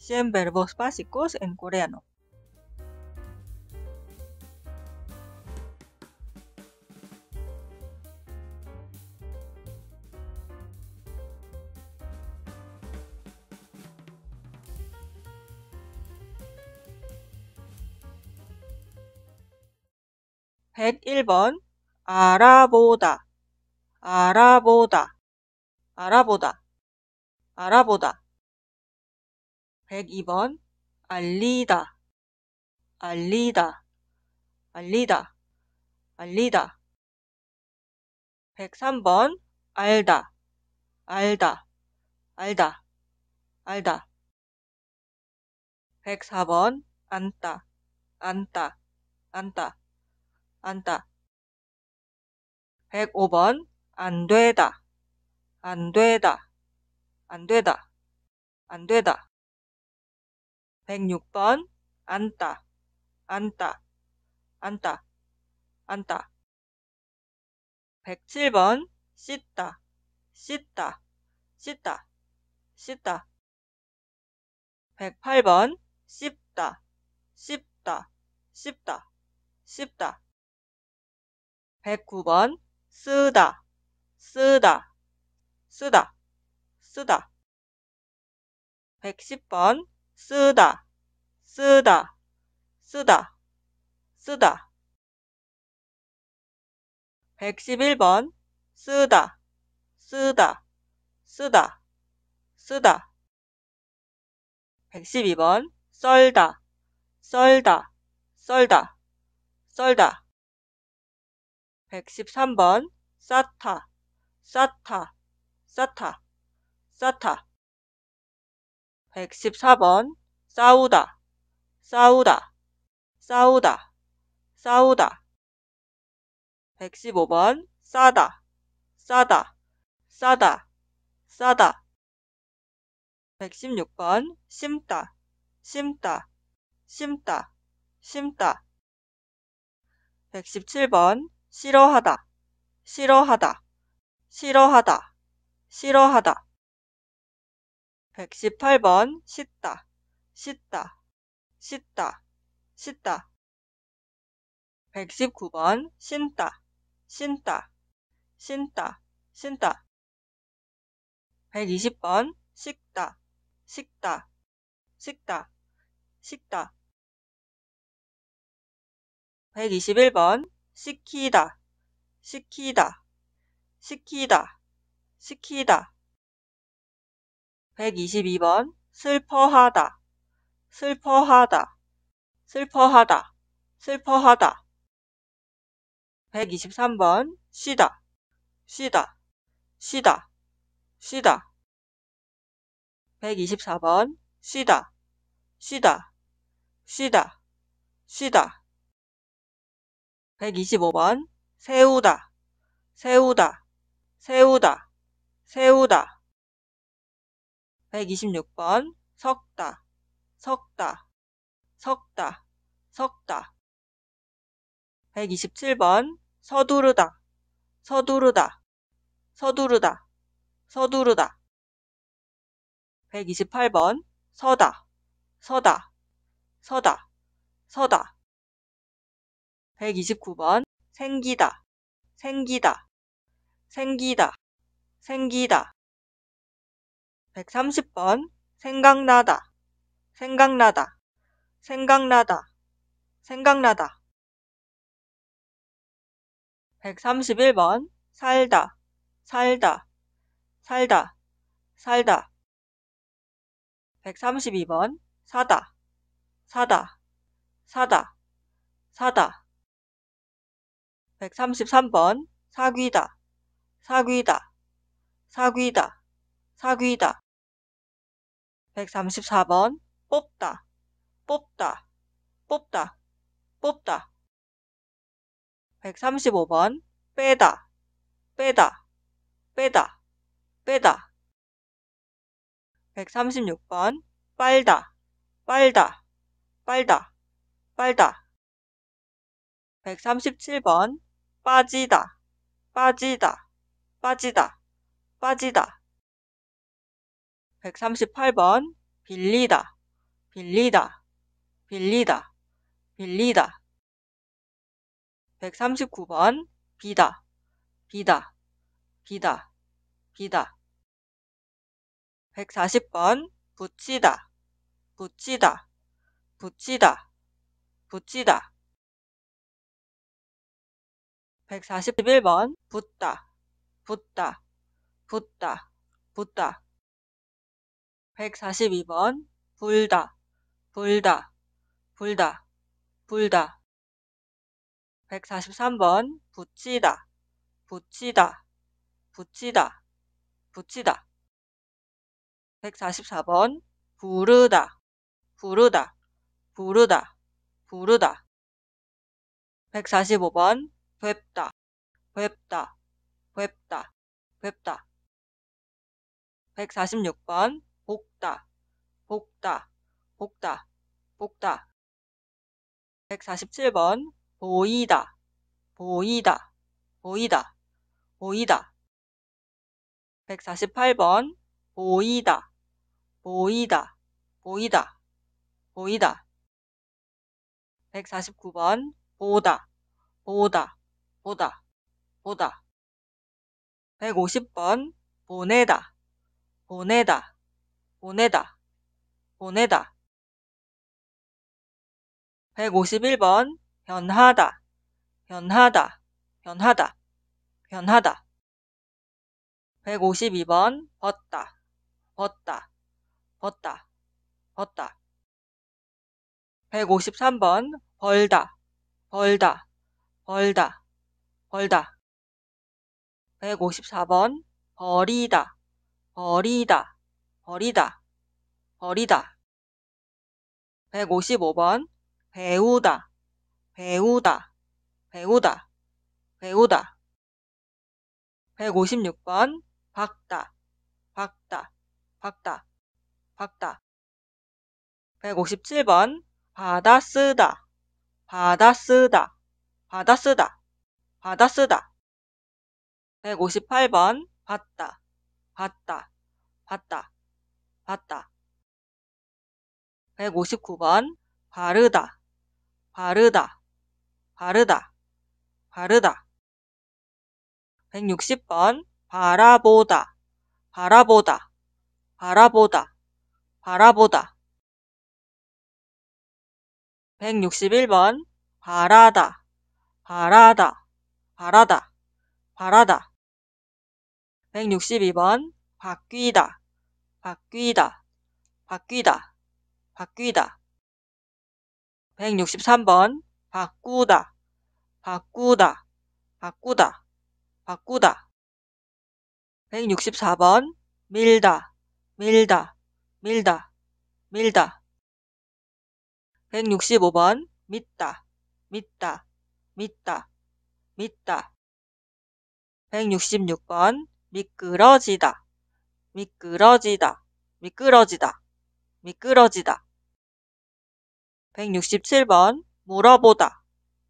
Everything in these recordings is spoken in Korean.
Siempre verbos básicos en coreano. Head ilbon. Arabota. Arabota. Arabota. Arabota. 102번 알리다 알리다 알리다 알리다 103번 알다 알다 알다 알다 104번 안다 안다 안다 안다 105번 안되다 안되다 안되다 안되다 106번 앉다 앉다 앉다 앉다 107번 씻다 씻다 씻다 씻다 108번 씹다 씹다 씹다 씹다 109번 쓰다 쓰다 쓰다 쓰다 110번 쓰다, 쓰다, 쓰다, 쓰다. 111번, 쓰다, 쓰다, 쓰다, 쓰다. 112번, 썰다, 썰다, 썰다, 썰다. 113번, 쌓다, 쌓다, 쌓다, 쌓다. 114번 싸우다 싸우다 싸우다 싸우다 115번 싸다 싸다 싸다 싸다 116번 심다 심다 심다 심다 117번 싫어하다 싫어하다 싫어하다 싫어하다 118번 씻다 씻다 씻다 씻다 119번 신다 신다 신다 신다 120번 식다 식다 식다 식다 121번 식히다식히다식히다식히다 122번 슬퍼하다 슬퍼하다 슬퍼하다 슬퍼하다 123번 쉬다 쉬다 쉬다 쉬다 124번 쉬다 쉬다 쉬다 쉬다 125번 세우다 세우다 세우다 세우다 126번 석다 석다 석다 석다 127번 서두르다 서두르다 서두르다 서두르다 128번 서다 서다 서다 서다 129번 생기다 생기다 생기다 생기다 130번 생각나다 생각나다 생각나다 생각나다 131번 살다 살다 살다 살다 132번 사다 사다 사다 사다 133번 사귀다 사귀다 사귀다 사귀다 134번 뽑다 뽑다 뽑다 뽑다 135번 빼다 빼다 빼다 빼다 136번 빨다 빨다 빨다 빨다 137번 빠지다 빠지다 빠지다 빠지다 138번 빌리다 빌리다 빌리다 빌리다 139번 비다 비다 비다 비다 140번 붙이다 붙이다 붙이다 붙이다 141번 붙다 붙다 붙다 붙다 142번 불다 불다 불다 불다 143번 붙이다 붙이다 붙이다 붙이다 144번 부르다 부르다 부르다 부르다 145번 뵙다 뵙다 뵙다 뵙다 146번 복다복다복다복다 147번 보이다, 보이다, 보이다, 보이다. 148번 보이다, 보이다, 보이다, 보이다. 149번 보다, 보다, 보다, 보다. 150번 보내다, 보내다, 보내다, 보내다. 151번, 변하다, 변하다, 변하다, 변하다. 152번, 벗다, 벗다, 벗다, 벗다. 153번, 벌다, 벌다, 벌다, 벌다. 154번, 버리다, 버리다, 버리다, 버리다. 155번 배우다, 배우다, 배우다, 배우다. 156번 박다, 박다, 박다, 박다. 157번 받아 쓰다, 받아 쓰다, 받아 쓰다, 받아 쓰다. 158번 받다, 받다, 받다. 봤다. 159번 바르다 바르다 바르다 바르다 160번 바라보다 바라보다 바라보다 바라보다 161번 바라다 바라다 바라다 바라다 162번 바뀌다 바뀌다, 바뀌다, 바뀌다. 163번 바꾸다, 바꾸다, 바꾸다, 바꾸다. 164번 밀다, 밀다, 밀다, 밀다. 165번 믿다, 믿다, 믿다, 믿다. 166번 미끄러지다, 미끄러지다, 미끄러지다, 미끄러지다. 167번 물어보다,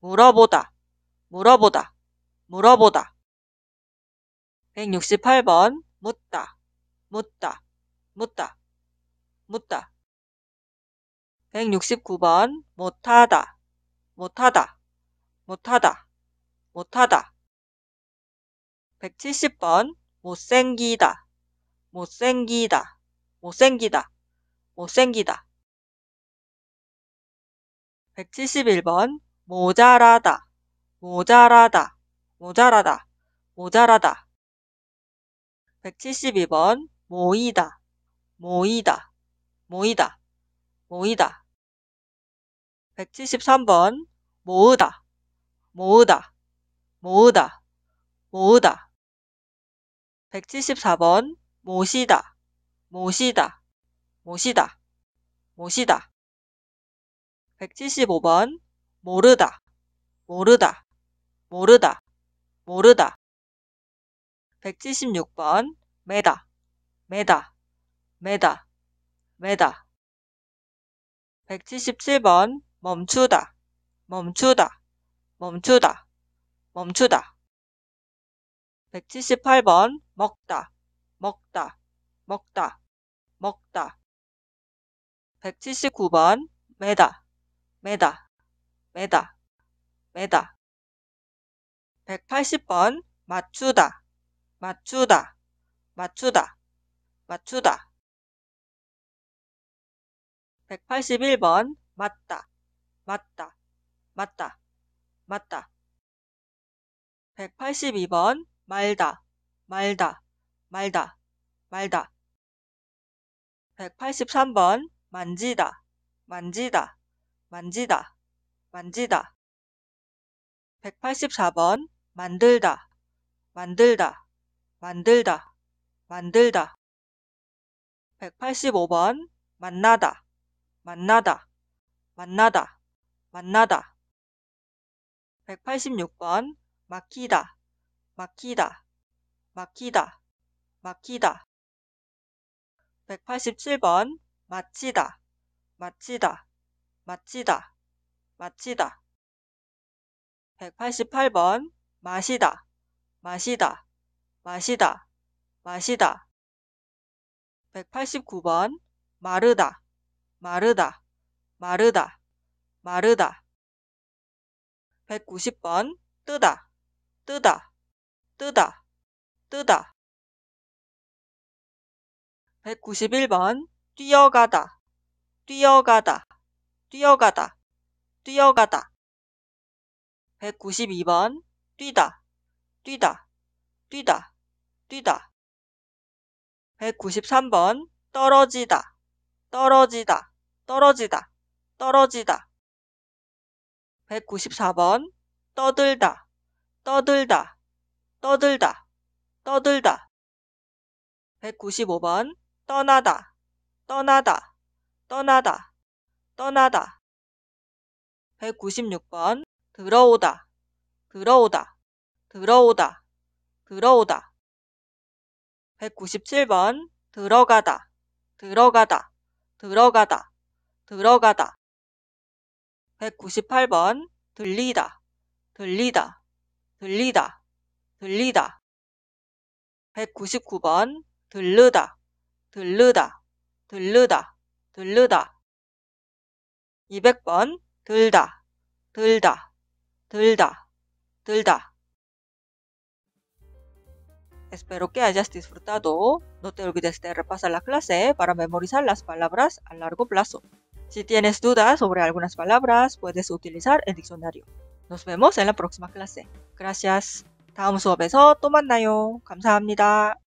물어보다, 물어보다, 물어보다. 168번 묻다, 묻다, 묻다, 묻다. 169번 못하다, 못하다, 못하다, 못하다. 170번 못생기다, 못생기다, 못생기다, 못생기다. 171번 모자라다, 모자라다, 모자라다, 모자라다. 172번 모이다, 모이다, 모이다, 모이다. 173번 모으다, 모으다, 모으다, 모으다. 174번 모시다, 모시다, 모시다, 모시다. 175번 모르다, 모르다, 모르다, 모르다. 176번 매다, 매다, 매다, 매다. 177번 멈추다, 멈추다, 멈추다, 멈추다. 178번 먹다, 먹다, 먹다, 먹다. 179번, 매다, 매다, 매다, 매다. 180번, 맞추다, 맞추다, 맞추다, 맞추다. 181번, 맞다, 맞다, 맞다, 맞다. 182번, 말다, 말다, 말다, 말다. 183번 만지다, 만지다, 만지다, 만지다. 184번 만들다, 만들다, 만들다, 만들다. 185번 만나다, 만나다, 만나다, 만나다. 186번 막히다, 막히다, 막히다. 막히다. 187번 마치다 마치다 마치다 마치다 188번 마시다 마시다 마시다 마시다 189번 마르다 마르다 마르다 마르다 190번 뜨다 뜨다 뜨다 뜨다 191번 뛰어가다 뛰어가다 뛰어가다 뛰어가다 192번 뛰다 뛰다 뛰다 뛰다 193번 떨어지다 떨어지다 떨어지다 떨어지다 194번 떠들다 떠들다 떠들다 떠들다 195번 떠나다, 떠나다, 떠나다, 떠나다. 196번 들어오다, 들어오다, 들어오다, 들어오다. 197번 들어가다, 들어가다, 들어가다, 들어가다. 198번 들리다, 들리다, 들리다, 들리다. 199번 들르다, 들르다, 들르다, 들르다. 200번 들다, 들다, 들다, 들다. Espero que hayas disfrutado. No te olvides de repasar la clase para memorizar las palabras a largo plazo. Si tienes dudas sobre algunas palabras, puedes utilizar el diccionario. Nos vemos en la próxima clase. Gracias. 다음 수업에서 또 만나요. 감사합니다.